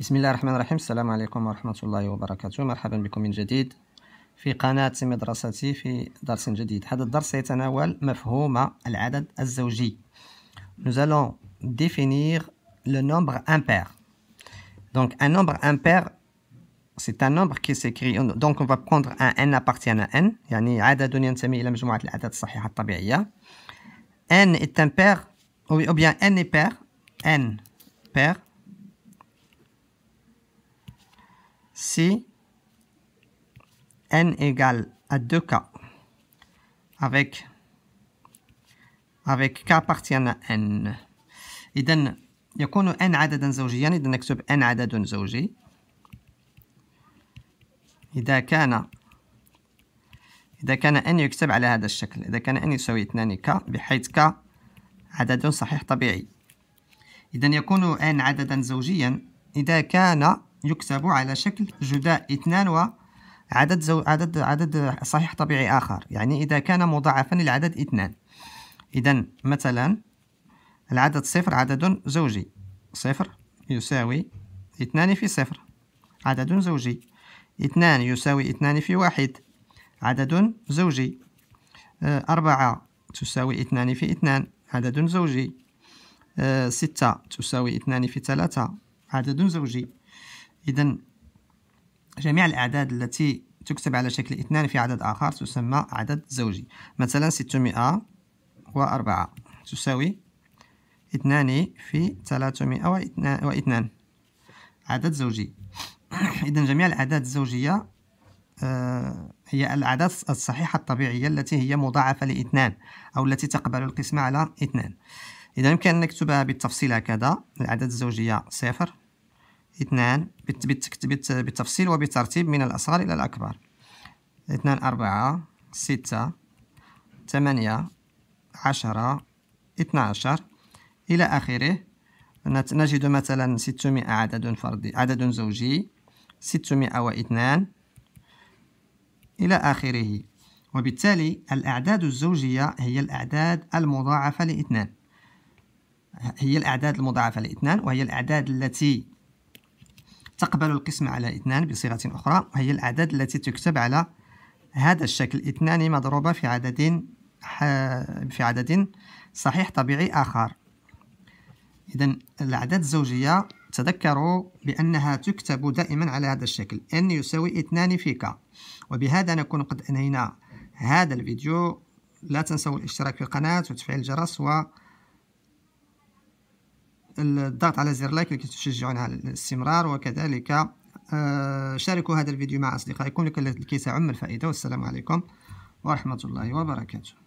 بسم الله الرحمن الرحيم السلام عليكم ورحمة الله وبركاته مرحبا بكم من جديد في قناة مدرستي في درس جديد هذا الدرس سيتناول مفهوم العدد الزوجي Nous allons définir le nombre impair. Donc un nombre impair, c'est un nombre qui s'écrit. Donc on va prendre un n appartient à n. يعني عدد ينتمي إلى مجموعة الأعداد الصحيحة الطبيعية. n est impair, ou bien n est pair. n pair si n égale à 2k avec avec k appartient à n إذا يكون n عددا زوجيا إذا نكتب n عدد زوجي إذا كان إذا كان n يكتب على هذا الشكل إذا كان n يساوي 2k بحيث k عدد صحيح طبيعي إذا يكون n عددا زوجيا إذا كان يكتب على شكل جداء اثنان و عدد زو... عدد عدد صحيح طبيعي آخر يعني إذا كان مضاعفا للعدد اثنان إذا مثلا العدد صفر عدد زوجي صفر يساوي اثنان في صفر عدد زوجي اثنان يساوي اثنان في واحد عدد زوجي آه، أربعة تساوي اثنان في اثنان عدد زوجي آه، ستة تساوي اثنان في ثلاثة عدد زوجي إذا جميع الأعداد التي تكتب على شكل اثنان في عدد آخر تسمى عدد زوجي مثلا 604 تساوي اثنان في 302 عدد زوجي إذا جميع الأعداد الزوجية آه، هي الأعداد الصحيحة الطبيعية التي هي مضاعفة لاثنان أو التي تقبل القسمة على اثنان إذا يمكن أن نكتبها بالتفصيل هكذا الأعداد الزوجية صفر اثنان بالتفصيل وبترتيب من الأصغر إلى الأكبر اثنان أربعة ستة ثمانية عشرة اثنا عشر إلى آخره نجد مثلا ستمائة عدد فردي عدد زوجي ستمائة واثنان إلى آخره وبالتالي الأعداد الزوجية هي الأعداد المضاعفة لاثنان هي الأعداد المضاعفة لاثنان وهي الأعداد التي تقبل القسمة على اثنان بصيغة أخرى وهي الأعداد التي تكتب على هذا الشكل اثنان مضروبة في عدد في عدد صحيح طبيعي آخر إذا الأعداد الزوجية تذكروا بأنها تكتب دائما على هذا الشكل n يساوي اثنان في k وبهذا نكون قد أنهينا هذا الفيديو لا تنسوا الاشتراك في القناة وتفعيل الجرس و الضغط على زر لايك لكي تشجعونا على الاستمرار وكذلك آه، شاركوا هذا الفيديو مع أصدقائكم لكي تعم الفائدة والسلام عليكم ورحمة الله وبركاته